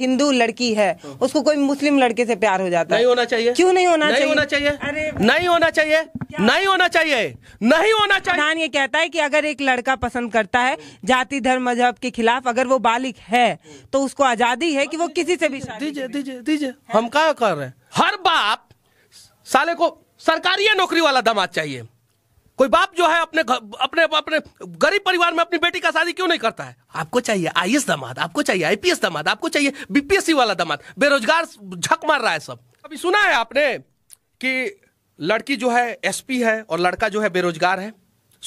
हिंदू लड़की है हाँ। उसको कोई मुस्लिम लड़के से प्यार हो जाता है नहीं होना चाहिए क्यों नहीं होना नहीं चाहिए? होना चाहिए अरे नहीं होना चाहिए नहीं होना चाहिए नहीं होना चाहिए प्रधान ये कहता है कि अगर एक लड़का पसंद करता है जाति धर्म मजहब के खिलाफ अगर वो बालिक है तो उसको आजादी है कि वो किसी से भी दीजिए दीजिए दीजिए हम क्या कर रहे हैं हर बाप साले को सरकारी नौकरी वाला दामाद चाहिए कोई बाप जो है अपने अपने अपने गरीब परिवार में अपनी बेटी का शादी क्यों नहीं करता है आपको चाहिए आई दामाद आपको चाहिए आईपीएस दामाद आपको चाहिए बीपीएससी वाला दामाद बेरोजगार झक मार रहा है सब अभी सुना है आपने कि लड़की जो है एसपी है और लड़का जो है बेरोजगार है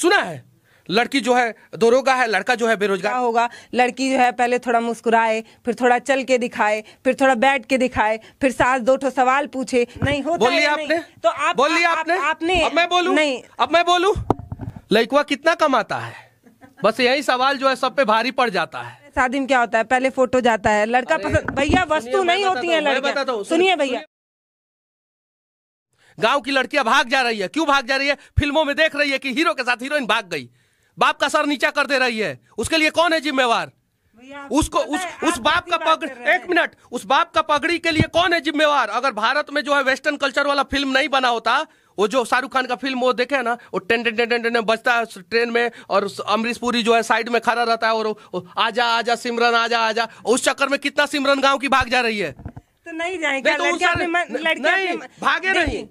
सुना है लड़की जो है दोरोगा है लड़का जो है बेरोजगार होगा लड़की जो है पहले थोड़ा मुस्कुराए फिर थोड़ा चल के दिखाए फिर थोड़ा बैठ के दिखाए फिर सास दो सवाल पूछे नहीं हो बोलिए आपने तो आप बोलिए आपने आपने अब मैं बोलू नहीं अब मैं बोलू लड़कुआ कितना कमाता है बस यही सवाल जो है सब पे भारी पड़ जाता है शादी में क्या होता है पहले फोटो जाता है लड़का पसंद भैया वस्तु नहीं होती है लड़का सुनिए भैया गांव की लड़कियां भाग जा रही है क्यों भाग जा रही है फिल्मों में देख रही है कि हीरो के साथ हीरोइन भाग गई बाप का सर नीचा कर दे रही है उसके लिए कौन है जिम्मेवार उसको उस उस बाप का पगड़ी एक मिनट उस बाप का पगड़ी के लिए कौन है जिम्मेवार अगर भारत में जो है वेस्टर्न कल्चर वाला फिल्म नहीं बना होता वो जो शाहरुख खान का फिल्म वो देखे ना वो टेन टेन टेन टेन बजता है ट्रेन में और अमरीश पुरी जो है साइड में खड़ा रहता है और आजा आजा सिमरन आजा आजा उस चक्कर में कितना सिमरन गांव की भाग जा रही है तो नहीं जाएगा नहीं, तो लड़कियां नहीं भागे नहीं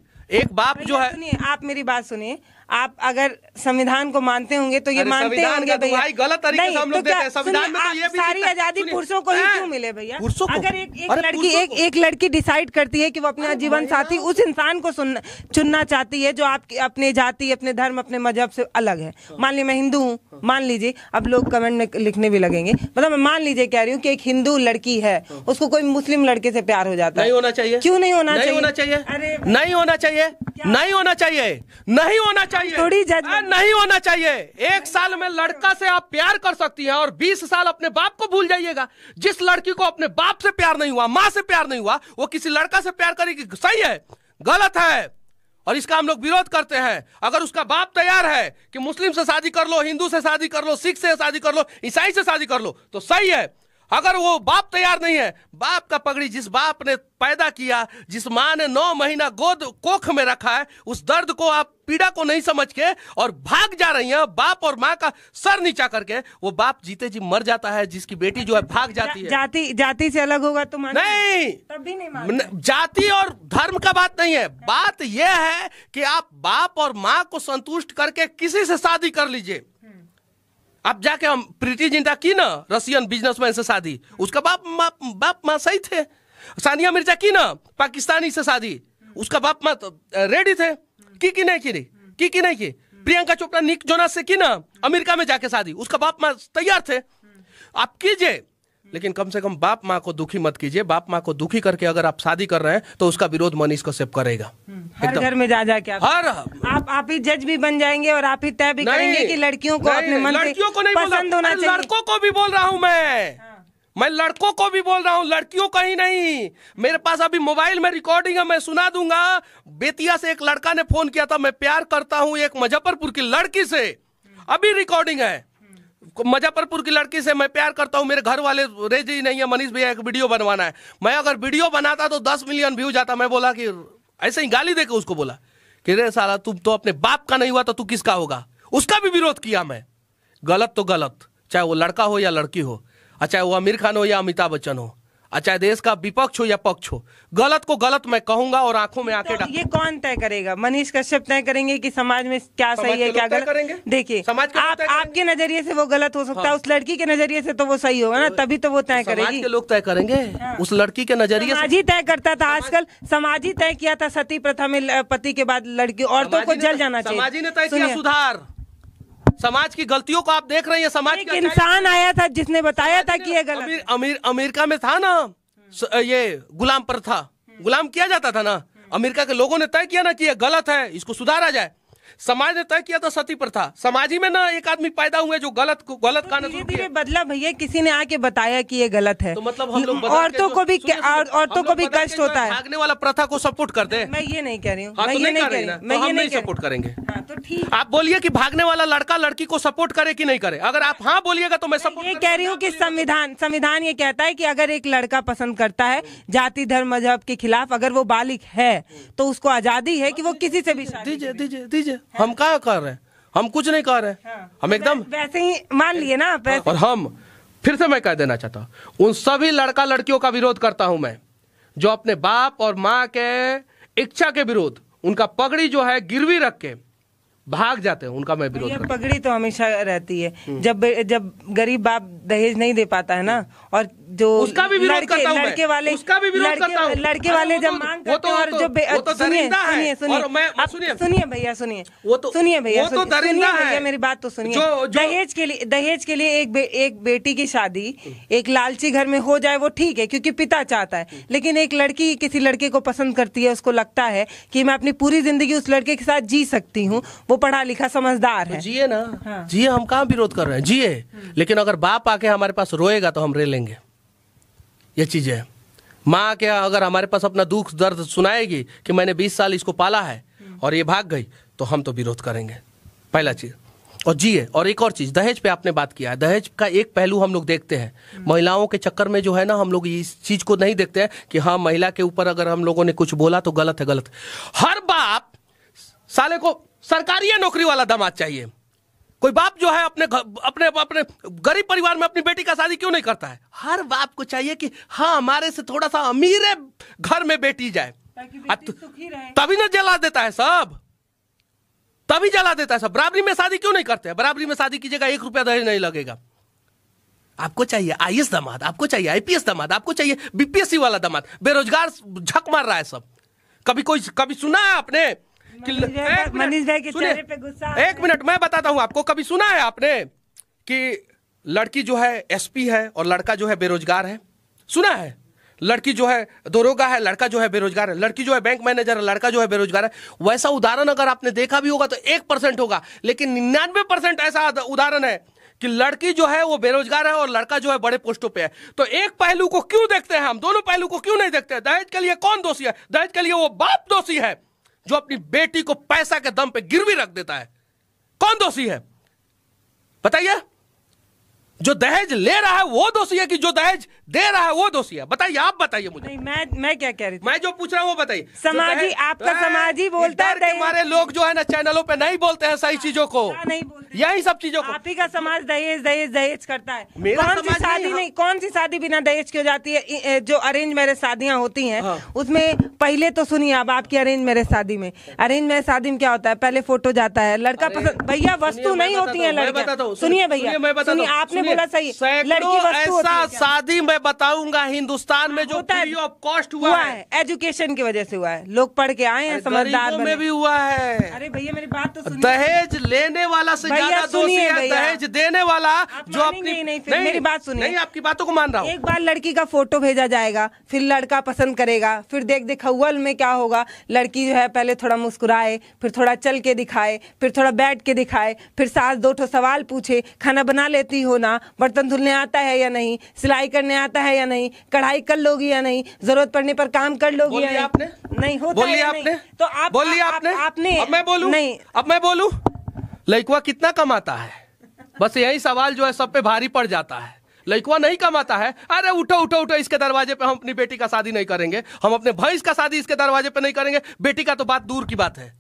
एक बाप जो है आप मेरी बात सुनिए आप अगर संविधान को मानते होंगे तो ये मानते होंगे तो भैया गलत तरीके से हम तो लोग संविधान में तो ये भी सारी आजादी पुरुषों को ही क्यों मिले भैया अगर एक एक लड़की एक एक लड़की डिसाइड करती है कि वो अपना जीवन साथी उस इंसान को चुनना चाहती है जो आपकी अपने जाति अपने धर्म अपने मजहब से अलग है हाँ। मान ली मैं हिंदू हूँ हाँ। मान लीजिए अब लोग कमेंट में लिखने भी लगेंगे मतलब मैं मान लीजिए कह रही हूँ कि एक हिंदू लड़की है हाँ। उसको कोई मुस्लिम लड़के से प्यार हो जाता है नहीं होना चाहिए क्यों नहीं होना चाहिए नहीं होना चाहिए नहीं होना चाहिए नहीं होना चाहिए नहीं होना चाहिए चाहिए थोड़ी हाँ, नहीं होना चाहिए एक साल में लड़का से आप प्यार कर सकती हैं और 20 साल अपने बाप को भूल जाइएगा जिस लड़की को अपने बाप से प्यार नहीं हुआ माँ से प्यार नहीं हुआ वो किसी लड़का से प्यार करेगी सही है गलत है और इसका हम लोग विरोध करते हैं अगर उसका बाप तैयार है कि मुस्लिम से शादी कर लो हिंदू से शादी कर लो सिख से शादी कर लो ईसाई से शादी कर लो तो सही है अगर वो बाप तैयार नहीं है बाप का पगड़ी जिस बाप ने पैदा किया जिस माँ ने नौ महीना गोद कोख में रखा है उस दर्द को आप पीड़ा को नहीं समझ के और भाग जा रही हैं बाप और माँ का सर नीचा करके वो बाप जीते जी मर जाता है जिसकी बेटी जो है भाग जाती जा, है जाति जाति से अलग होगा तो नहीं तब भी नहीं जाति और धर्म का बात नहीं है बात यह है कि आप बाप और माँ को संतुष्ट करके किसी से शादी कर लीजिए अब जाके हम प्रीति जिंदा की ना रशियन बिजनेसमैन से शादी उसका बाप मा, बाप माँ सही थे सानिया मिर्जा की ना पाकिस्तानी से शादी उसका बाप माँ तो रेडी थे की की नहीं की रही की की नहीं की प्रियंका चोपड़ा निक जोनास से की ना अमेरिका में जाके शादी उसका बाप माँ तैयार थे आप कीजिए लेकिन कम से कम बाप माँ को दुखी मत कीजिए बाप माँ को दुखी करके अगर आप शादी कर रहे हैं तो उसका विरोध मनीष कश्यप करेगा हम्म, हर घर में जा जा क्या हर आप आप ही जज भी बन जाएंगे और आप ही तय भी करेंगे कि लड़कियों को अपने मन लड़कियों को नहीं पसंद होना चाहिए लड़कों को भी बोल रहा हूँ मैं हाँ। मैं लड़कों को भी बोल रहा हूँ लड़कियों का ही नहीं मेरे पास अभी मोबाइल में रिकॉर्डिंग है मैं सुना दूंगा बेतिया से एक लड़का ने फोन किया था मैं प्यार करता हूँ एक मुजफ्फरपुर की लड़की से अभी रिकॉर्डिंग है मुजफ्फरपुर की लड़की से मैं प्यार करता हूँ मेरे घर वाले रेज ही नहीं है मनीष भैया एक वीडियो बनवाना है मैं अगर वीडियो बनाता तो दस मिलियन व्यूज आता मैं बोला कि ऐसे ही गाली देकर उसको बोला कि रे सारा तुम तो अपने बाप का नहीं हुआ तो तू किसका होगा उसका भी विरोध किया मैं गलत तो गलत चाहे वो लड़का हो या लड़की हो चाहे वो आमिर खान हो या अमिताभ बच्चन हो देश का विपक्ष हो या पक्ष हो गलत को गलत मैं कहूंगा और आंखों में आके तो ये कौन तय करेगा मनीष कश्यप तय करेंगे कि समाज में क्या समाज सही है क्या गलत देखिए समाज आप आपके नजरिए से वो गलत हो सकता है हाँ। उस लड़की के नजरिए से तो वो सही होगा ना तो तभी तो वो तय करेगी लोग तय करेंगे हाँ। उस लड़की के नजरिए समाज ही तय करता था आजकल समाज ही तय किया था सती प्रथा में पति के बाद लड़की औरतों को जल जाना चाहिए सुधार समाज की गलतियों को आप देख रहे हैं समाज एक इंसान आया था जिसने बताया था कि ये गलत अमीर, अमीर अमेरिका में था ना ये गुलाम पर था गुलाम किया जाता था ना अमेरिका के लोगों ने तय किया ना कि यह गलत है इसको सुधारा जाए समाज ने तय किया था सती प्रथा समाज ही में ना एक आदमी पैदा हुए जो गलत गलत तो कानून धीरे बदला भैया किसी ने आके बताया कि ये गलत है तो मतलब हम लोग औरतों को भी औरतों को भी कष्ट होता है भागने वाला प्रथा को सपोर्ट करते हैं मैं ये नहीं कह रही हूँ मैं ये नहीं कह रही मैं ये नहीं सपोर्ट करेंगे हाँ, तो ठीक आप बोलिए कि भागने वाला लड़का लड़की को सपोर्ट करे कि नहीं करे अगर आप हाँ बोलिएगा तो मैं सपोर्ट ये कह रही हूँ कि संविधान संविधान ये कहता है कि अगर एक लड़का पसंद करता है जाति धर्म मजहब के खिलाफ अगर वो बालिक है तो उसको आजादी है कि वो किसी से भी दीजिए दीजिए दीजिए हम क्या कर रहे हैं हम कुछ नहीं कर रहे हैं हाँ। हम एकदम वैसे ही मान लिए ना हाँ, और हम फिर से मैं कह देना चाहता हूँ उन सभी लड़का लड़कियों का विरोध करता हूं मैं जो अपने बाप और माँ के इच्छा के विरोध उनका पगड़ी जो है गिरवी रख के भाग जाते हैं उनका मैं विरोध पगड़ी तो हमेशा रहती है जब जब गरीब बाप दहेज नहीं दे पाता है ना और जो उसका भी विरोध करता हूं लड़के वाले उसका भी विरोध करता हूं लड़के वाले जब तो- मांग तो और जो तो- तो सुनिए सुनिए सुनिए सुनिए भैया सुनिए वो तो सुनिए भैया वो तो दरिंदा है मेरी बात तो सुनिए दहेज के लिए दहेज के लिए एक एक बेटी की शादी एक लालची घर में हो जाए वो ठीक है क्योंकि पिता चाहता है लेकिन एक लड़की किसी लड़के को पसंद करती है उसको लगता है कि मैं अपनी पूरी जिंदगी उस लड़के के साथ जी सकती हूँ वो पढ़ा लिखा समझदार है तो जिए ना हाँ। जिए हम कहा विरोध कर रहे हैं जिए लेकिन अगर बाप आके हमारे पास रोएगा तो हम रे लेंगे ये चीज़ है माँ के अगर हमारे पास अपना दुख दर्द सुनाएगी कि मैंने 20 साल इसको पाला है और ये भाग गई तो हम तो विरोध करेंगे पहला चीज़ और जी है और एक और चीज़ दहेज पे आपने बात किया है दहेज का एक पहलू हम लोग देखते हैं महिलाओं के चक्कर में जो है ना हम लोग इस चीज़ को नहीं देखते हैं कि हाँ महिला के ऊपर अगर हम लोगों ने कुछ बोला तो गलत है गलत हर बाप साले को सरकारी नौकरी वाला दामाद चाहिए कोई बाप जो है अपने अपने अपने गरीब परिवार में अपनी बेटी का शादी क्यों नहीं करता है हर बाप को चाहिए कि हाँ हमारे से थोड़ा सा अमीर घर में बेटी जाए तभी ना जला देता है सब तभी जला देता है सब बराबरी में शादी क्यों नहीं करते बराबरी में शादी कीजिएगा एक रुपया दहेज नहीं लगेगा आपको चाहिए आई दामाद आपको चाहिए आईपीएस दामाद आपको चाहिए बीपीएससी वाला दामाद बेरोजगार झक मार रहा है सब कभी कोई कभी सुना है आपने मनीष भाई के चेहरे पे गुस्सा एक मिनट मैं बताता हूँ आपको कभी सुना है आपने कि लड़की जो है एसपी है और लड़का जो है बेरोजगार है सुना है लड़की जो है दरोगा है लड़का जो है बेरोजगार है लड़की जो है बैंक मैनेजर है लड़का जो है बेरोजगार है वैसा उदाहरण अगर आपने देखा भी होगा तो एक परसेंट होगा लेकिन निन्यानवे परसेंट ऐसा उदाहरण है कि लड़की जो है वो बेरोजगार है और लड़का जो है बड़े पोस्टों पे है तो एक पहलू को क्यों देखते हैं हम दोनों पहलू को क्यों नहीं देखते हैं दहेज के लिए कौन दोषी है दहेज के लिए वो बाप दोषी है जो अपनी बेटी को पैसा के दम पे गिरवी रख देता है कौन दोषी है बताइए जो दहेज ले रहा है वो दोषी है कि जो दहेज दे रहा है वो दोषी है बताइए आप बताइए मुझे नहीं मैं मैं क्या कह रही मैं जो पूछ रहा हूँ वो बताइए समाजी आपका समाजी बोलता है हमारे लोग जो है ना चैनलों पे नहीं बोलते हैं सही हाँ, चीजों को नहीं बोलते यही सब चीजों को आप ही का समाज दहेज दहेज दहेज करता है कौन सी शादी नहीं कौन सी शादी बिना दहेज की हो जाती है जो अरेंज मैरिज शादियाँ होती है हाँ। उसमें पहले तो सुनिए अब आपकी अरेंज मैरिज शादी में अरेंज मैरिज शादी में क्या होता है पहले फोटो जाता है लड़का पसंद भैया वस्तु नहीं होती है लड़का सुनिए भैया सुनिए आपने बोला सही ऐसा शादी मैं बताऊंगा हिंदुस्तान में हाँ, जो फ्री ऑफ कॉस्ट हुआ है एजुकेशन की वजह से हुआ है लोग पढ़ के आए हैं समझदार में भी हुआ है अरे भैया मेरी बात तो दहेज लेने वाला से ज्यादा दोषी है दहेज देने वाला जो अपनी नहीं मेरी बात सुनिए नहीं आपकी बातों को मान रहा हूँ एक बार लड़की का फोटो भेजा जाएगा फिर लड़का पसंद करेगा फिर देख दिखौल में क्या होगा लड़की जो है पहले थोड़ा मुस्कुराए फिर थोड़ा चल के दिखाए फिर थोड़ा बैठ के दिखाए फिर सास दो ठो सवाल पूछे खाना बना लेती हो ना करना बर्तन धुलने आता है या नहीं सिलाई करने आता है या नहीं कढ़ाई कर लोगी या नहीं जरूरत पड़ने पर काम कर लोगी या आपने नहीं होता है आपने तो आप बोलिए आपने आपने अब मैं बोलू नहीं अब मैं बोलू लड़कुआ कितना कमाता है बस यही सवाल जो है सब पे भारी पड़ जाता है लड़कुआ नहीं कमाता है अरे उठो उठो उठो इसके दरवाजे पे हम अपनी बेटी का शादी नहीं करेंगे हम अपने भैंस का शादी इसके दरवाजे पे नहीं करेंगे बेटी का तो बात दूर की बात है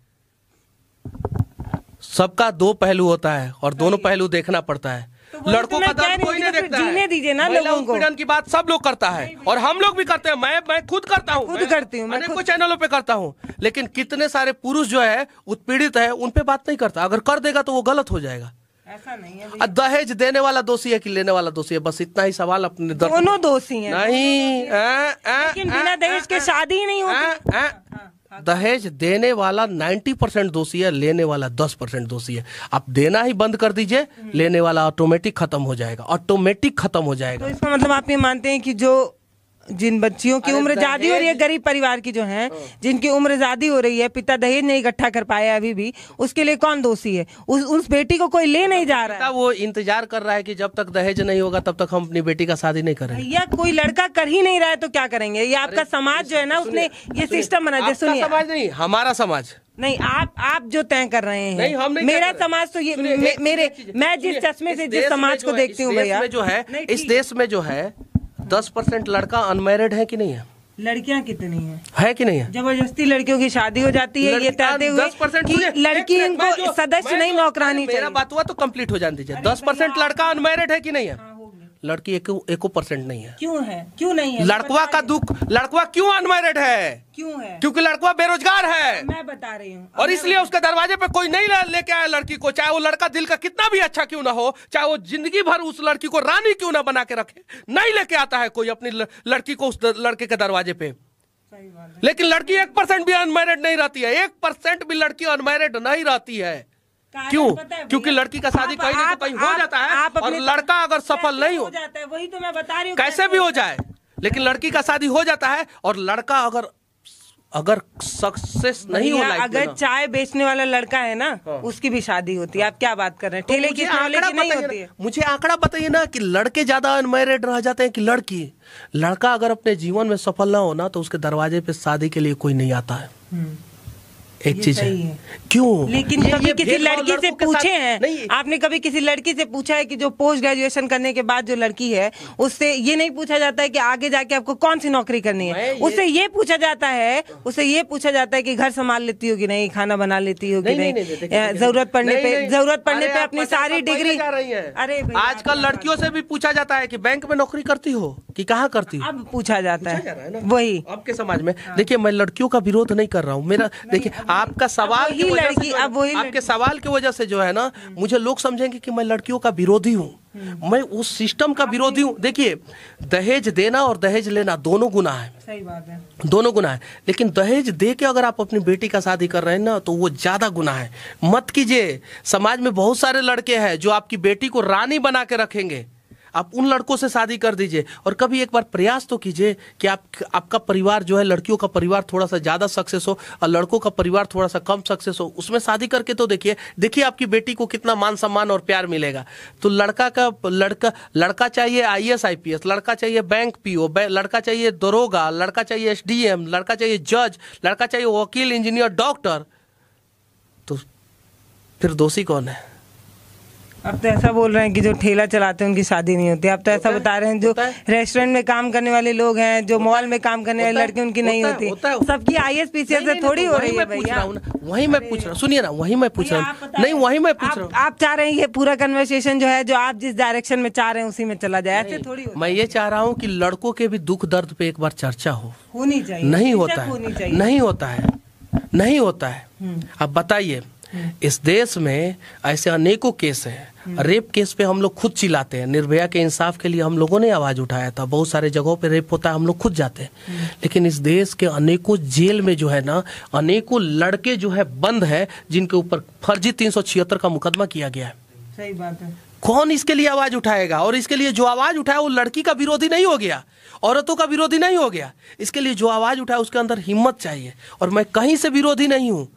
सबका दो पहलू होता है और दोनों हाँ पहलू देखना पड़ता है तो तो लड़कों का दर्द कोई नहीं देखता जीने दीजिए ना लोगों को की बात सब लोग करता है और हम लोग भी करते हैं मैं मैं खुद करता हूँ खुद करती हूँ अनेकों चैनलों पे करता हूँ लेकिन कितने सारे पुरुष जो है उत्पीड़ित है उन पे बात नहीं करता अगर कर देगा तो वो गलत हो जाएगा ऐसा नहीं है दहेज देने वाला दोषी है कि लेने वाला दोषी है बस इतना ही सवाल अपने दोनों दोषी हैं नहीं बिना दहेज के शादी नहीं होती हाँ, हाँ। दहेज देने वाला 90 परसेंट दोषी है लेने वाला 10 परसेंट दोषी है आप देना ही बंद कर दीजिए लेने वाला ऑटोमेटिक खत्म हो जाएगा ऑटोमेटिक खत्म हो जाएगा तो इसका मतलब आप ये मानते हैं कि जो जिन बच्चियों की उम्र ज्यादा हो रही है गरीब परिवार की जो है हाँ। जिनकी उम्र ज्यादा हो रही है पिता दहेज नहीं इकट्ठा कर पाया अभी भी उसके लिए कौन दोषी है उस उस बेटी को कोई ले नहीं जा रहा है वो इंतजार कर रहा है कि जब तक दहेज नहीं होगा तब तक हम अपनी बेटी का शादी नहीं करेंगे या कोई लड़का कर ही नहीं रहा है तो क्या करेंगे ये आपका समाज जो है ना उसने ये सिस्टम बना दिया सुनिए समाज नहीं हमारा समाज नहीं आप आप जो तय कर रहे हैं नहीं, हम नहीं मेरा समाज तो ये मे, मेरे मैं जिस चश्मे से जिस समाज को देखती हूँ भैया जो है इस देश में जो है दस परसेंट लड़का अनमेरिड है कि नहीं है लड़कियां कितनी है कि नहीं है जबरदस्ती लड़कियों की शादी हो जाती है ये तय हुए कि लड़की इनको सदस्य नहीं नौकरानी मेरा बात हुआ तो कंप्लीट हो जाती है दस परसेंट लड़का अनमेरिड है कि नहीं है लड़की एको, एको परसेंट नहीं है क्यों है क्यों नहीं है लड़कवा का दुख लड़कवा क्यों अनमेरिड है क्यों है क्योंकि लड़कवा बेरोजगार है मैं बता रही हूँ और इसलिए उसके दरवाजे पे कोई नहीं लेके आया लड़की को चाहे वो लड़का दिल का कितना भी अच्छा क्यों ना हो चाहे वो जिंदगी भर उस लड़की को रानी क्यों ना बना के रखे नहीं लेके आता है कोई अपनी लड़की को उस लड़के के दरवाजे पे लेकिन लड़की एक परसेंट भी अनमेरिड नहीं रहती है एक परसेंट भी लड़की अनमेरिड नहीं रहती है क्यों क्योंकि लड़की का शादी कहीं ना कहीं हो जाता है और लड़का अगर सफल नहीं हो जाता है वही तो मैं बता रही हूँ कैसे भी हो जाए लेकिन लड़की का शादी हो जाता है और लड़का अगर अगर सक्सेस नहीं हो अगर चाय बेचने वाला लड़का है ना हाँ। उसकी भी शादी होती है आप क्या बात कर रहे हैं तो ठेले की नहीं होती है मुझे आंकड़ा बताइए ना कि लड़के ज्यादा अनमेरिड रह जाते हैं कि लड़की लड़का अगर अपने जीवन में सफल ना हो ना तो उसके दरवाजे पे शादी के लिए कोई नहीं आता है हम्म। एक चीज है क्यों लेकिन कभी किसी लड़की से पूछे हैं आपने कभी किसी लड़की से पूछा है कि जो पोस्ट ग्रेजुएशन करने के बाद जो लड़की है उससे ये नहीं पूछा जाता है कि आगे जाके आपको कौन सी नौकरी करनी है उससे ये पूछा जाता है उससे ये पूछा जाता है कि घर संभाल लेती होगी नहीं खाना बना लेती होगी नहीं जरूरत पड़ने पे जरूरत पड़ने पे अपनी सारी डिग्री अरे आजकल लड़कियों से भी पूछा जाता है की बैंक में नौकरी करती हो की कहाँ करती हो पूछा जाता है वही आपके समाज में हाँ। देखिये मैं लड़कियों का विरोध नहीं कर रहा हूँ मेरा देखिये आपका सवाल ही लड़की अब वही आपके सवाल की वजह से जो है ना मुझे लोग समझेंगे कि मैं लड़कियों का विरोधी हूँ हम्म। मैं उस सिस्टम का विरोधी हूँ देखिए दहेज देना और दहेज लेना दोनों गुना है सही बात है दोनों गुना है लेकिन दहेज दे के अगर आप अपनी बेटी का शादी कर रहे हैं ना तो वो ज्यादा गुना है मत कीजिए समाज में बहुत सारे लड़के हैं जो आपकी बेटी को रानी बना के रखेंगे आप उन लड़कों से शादी कर दीजिए और कभी एक बार प्रयास तो कीजिए कि आप आपका परिवार जो है लड़कियों का परिवार थोड़ा सा ज़्यादा सक्सेस हो और लड़कों का परिवार थोड़ा सा कम सक्सेस हो उसमें शादी करके तो देखिए देखिए आपकी बेटी को कितना मान सम्मान और प्यार मिलेगा तो लड़का का लड़का लड़का चाहिए आई एस लड़का चाहिए बैंक पी लड़का चाहिए दरोगा लड़का चाहिए एस लड़का चाहिए जज लड़का चाहिए वकील इंजीनियर डॉक्टर तो फिर दोषी कौन है अब तो ऐसा बोल रहे हैं कि जो ठेला चलाते हैं उनकी शादी नहीं होती अब तो ऐसा बता रहे हैं जो रेस्टोरेंट में काम करने वाले लोग हैं जो मॉल में काम करने वाले लड़के उनकी नहीं होती सबकी आई एस पी सी से थोड़ी हो रही है वही मैं पूछ रहा हूँ सुनिए ना वही मैं पूछ रहा हूँ नहीं वही मैं पूछ रहा हूँ आप चाह रहे हैं ये पूरा कन्वर्सेशन जो है जो आप जिस डायरेक्शन में चाह रहे हैं उसी में चला जाए ऐसे थोड़ी मैं ये चाह रहा हूँ की लड़कों के भी दुख दर्द पे एक बार चर्चा हो होनी चाहिए नहीं होता है नहीं होता है नहीं होता है हम्म। अब बताइए इस देश में ऐसे अनेकों केस हैं हम्म। रेप केस पे हम लोग खुद चिल्लाते हैं निर्भया के इंसाफ के लिए हम लोगों ने आवाज उठाया था बहुत सारे जगहों पे रेप होता है हम लोग खुद जाते हैं हम्म। लेकिन इस देश के अनेकों जेल में जो है ना अनेकों लड़के जो है बंद है जिनके ऊपर फर्जी तीन का मुकदमा किया गया है सही बात है कौन इसके लिए आवाज उठाएगा और इसके लिए जो आवाज उठाया वो लड़की का विरोधी नहीं हो गया औरतों का विरोधी नहीं हो गया इसके लिए जो आवाज उठाया उसके अंदर हिम्मत चाहिए और मैं कहीं से विरोधी नहीं हूँ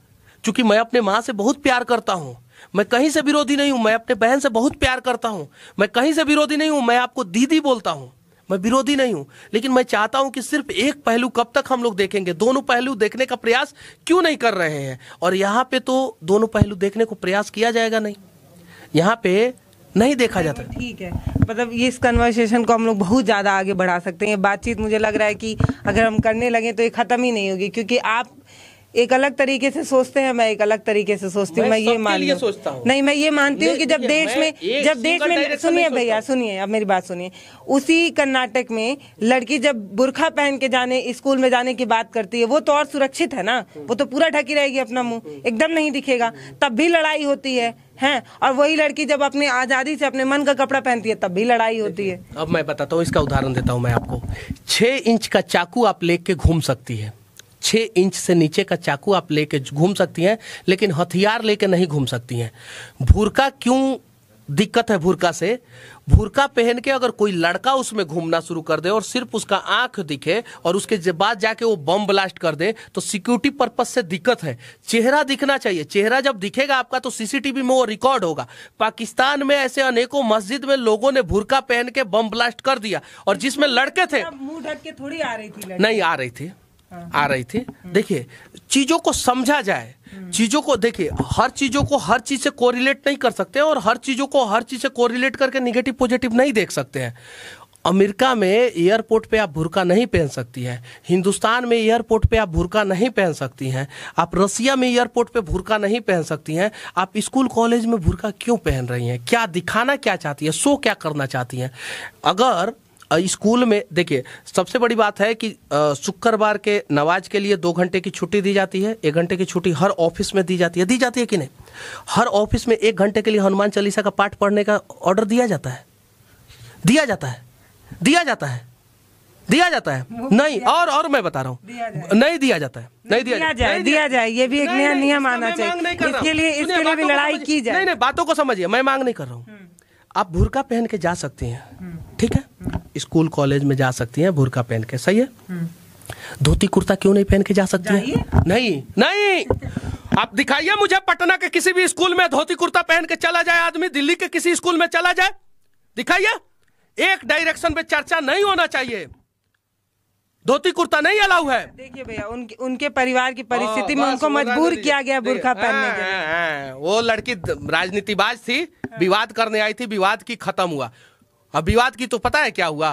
चूंकि मैं अपने माँ से बहुत प्यार करता हूँ मैं कहीं से विरोधी नहीं हूँ मैं अपने बहन से बहुत प्यार करता हूँ मैं कहीं से विरोधी नहीं हूँ मैं आपको दीदी बोलता हूँ मैं विरोधी नहीं हूँ लेकिन मैं चाहता हूँ कि सिर्फ एक पहलू कब तक हम लोग देखेंगे दोनों पहलू देखने का प्रयास क्यों नहीं कर रहे हैं और यहाँ पे तो दोनों पहलू देखने को प्रयास किया जाएगा नहीं यहाँ पे नहीं देखा जाता ठीक है मतलब ये इस कन्वर्सेशन को हम लोग बहुत ज़्यादा आगे बढ़ा सकते हैं बातचीत मुझे लग रहा है कि अगर हम करने लगे तो ये ख़त्म ही नहीं होगी क्योंकि आप एक अलग तरीके से सोचते हैं मैं एक अलग तरीके से सोचती हूँ मैं, ये मान सोचता हूँ नहीं मैं ये मानती हूँ कि जब देश में जब देश में सुनिए भैया सुनिए अब मेरी बात सुनिए उसी कर्नाटक में लड़की जब बुरखा पहन के जाने स्कूल में जाने की बात करती है वो तो और सुरक्षित है ना वो तो पूरा ढकी रहेगी अपना मुंह एकदम नहीं दिखेगा तब भी लड़ाई होती है हैं और वही लड़की जब अपनी आज़ादी से अपने मन का कपड़ा पहनती है तब भी लड़ाई होती है अब मैं बताता हूँ इसका उदाहरण देता हूँ मैं आपको छह इंच का चाकू आप लेके घूम सकती है छः इंच से नीचे का चाकू आप लेके घूम सकती हैं लेकिन हथियार लेके नहीं घूम सकती हैं भूरका क्यों दिक्कत है भूरका से भूरका पहन के अगर कोई लड़का उसमें घूमना शुरू कर दे और सिर्फ उसका आंख दिखे और उसके बाद जाके वो बम ब्लास्ट कर दे तो सिक्योरिटी पर्पज से दिक्कत है चेहरा दिखना चाहिए चेहरा जब दिखेगा आपका तो सीसीटीवी में वो रिकॉर्ड होगा पाकिस्तान में ऐसे अनेकों मस्जिद में लोगों ने भूरका पहन के बम ब्लास्ट कर दिया और जिसमें लड़के थे मुंह ढक के थोड़ी आ रही थी नहीं आ रही थी आ रही थी हम्म। देखिए चीजों को समझा जाए हम्म। चीजों को देखिए हर चीजों को हर चीज से कोरिलेट नहीं कर सकते और हर चीजों को हर चीज से कोरिलेट करके निगेटिव पॉजिटिव नहीं देख सकते हैं अमेरिका में एयरपोर्ट पे आप भुरका नहीं पहन सकती हैं हिंदुस्तान में एयरपोर्ट पे आप भुरका नहीं पहन सकती हैं आप रसिया में एयरपोर्ट पे भुरका नहीं पहन सकती हैं आप स्कूल कॉलेज में भुरका क्यों पहन रही हैं क्या दिखाना क्या चाहती है शो क्या करना चाहती हैं अगर स्कूल में देखिए सबसे बड़ी बात है कि शुक्रवार के नवाज के लिए दो घंटे की छुट्टी दी जाती है एक घंटे की छुट्टी हर ऑफिस में दी जाती है दी जाती है कि नहीं हर ऑफिस में एक घंटे के लिए हनुमान चालीसा का पाठ पढ़ने का ऑर्डर दिया जाता है दिया जाता है दिया जाता है दिया जाता है नहीं और और मैं बता रहा हूँ नहीं दिया जाता है नहीं दिया, दिया जाए दिया जाए ये भी एक नया नियम आना चाहिए इसके लिए इसके लिए भी लड़ाई की जाए नहीं नहीं बातों को समझिए मैं मांग नहीं कर रहा हूँ हम्म। आप भुरका पहन के जा सकती हैं ठीक है स्कूल कॉलेज में जा सकती हैं भुरका पहन के सही है धोती कुर्ता क्यों नहीं पहन के जा सकती है नहीं नहीं आप दिखाइए मुझे पटना के किसी भी स्कूल में धोती कुर्ता पहन के चला जाए आदमी दिल्ली के किसी स्कूल में चला जाए दिखाइए एक डायरेक्शन में चर्चा नहीं होना चाहिए धोती कुर्ता नहीं अलाउ है देखिए भैया उनके उनके परिवार की परिस्थिति हाँ, में उनको मजबूर किया गया बुरखा हाँ, पहनने के लिए हाँ, वो लड़की राजनीतिबाज थी विवाद करने आई थी विवाद की खत्म हुआ अब विवाद की तो पता है क्या हुआ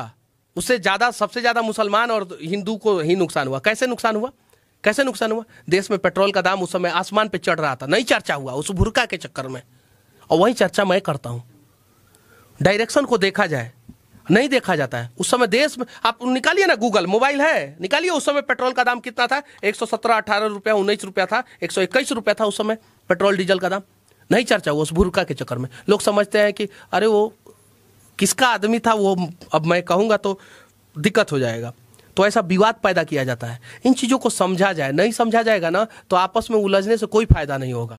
उससे ज्यादा सबसे ज्यादा मुसलमान और हिंदू को ही नुकसान हुआ कैसे नुकसान हुआ कैसे नुकसान हुआ देश में पेट्रोल का दाम उस समय आसमान पे चढ़ रहा था नहीं चर्चा हुआ उस भुरका के चक्कर में और वही चर्चा मैं करता हूँ डायरेक्शन को देखा जाए नहीं देखा जाता है उस समय देश में आप निकालिए ना गूगल मोबाइल है निकालिए उस समय पेट्रोल का दाम कितना था एक सौ सत्रह अठारह रुपया उन्नीस रुपया था एक सौ इक्कीस रुपया था उस समय पेट्रोल डीजल का दाम नहीं चर्चा हुआ उस भूरका के चक्कर में लोग समझते हैं कि अरे वो किसका आदमी था वो अब मैं कहूँगा तो दिक्कत हो जाएगा तो ऐसा विवाद पैदा किया जाता है इन चीज़ों को समझा जाए नहीं समझा जाएगा ना तो आपस में उलझने से कोई फायदा नहीं होगा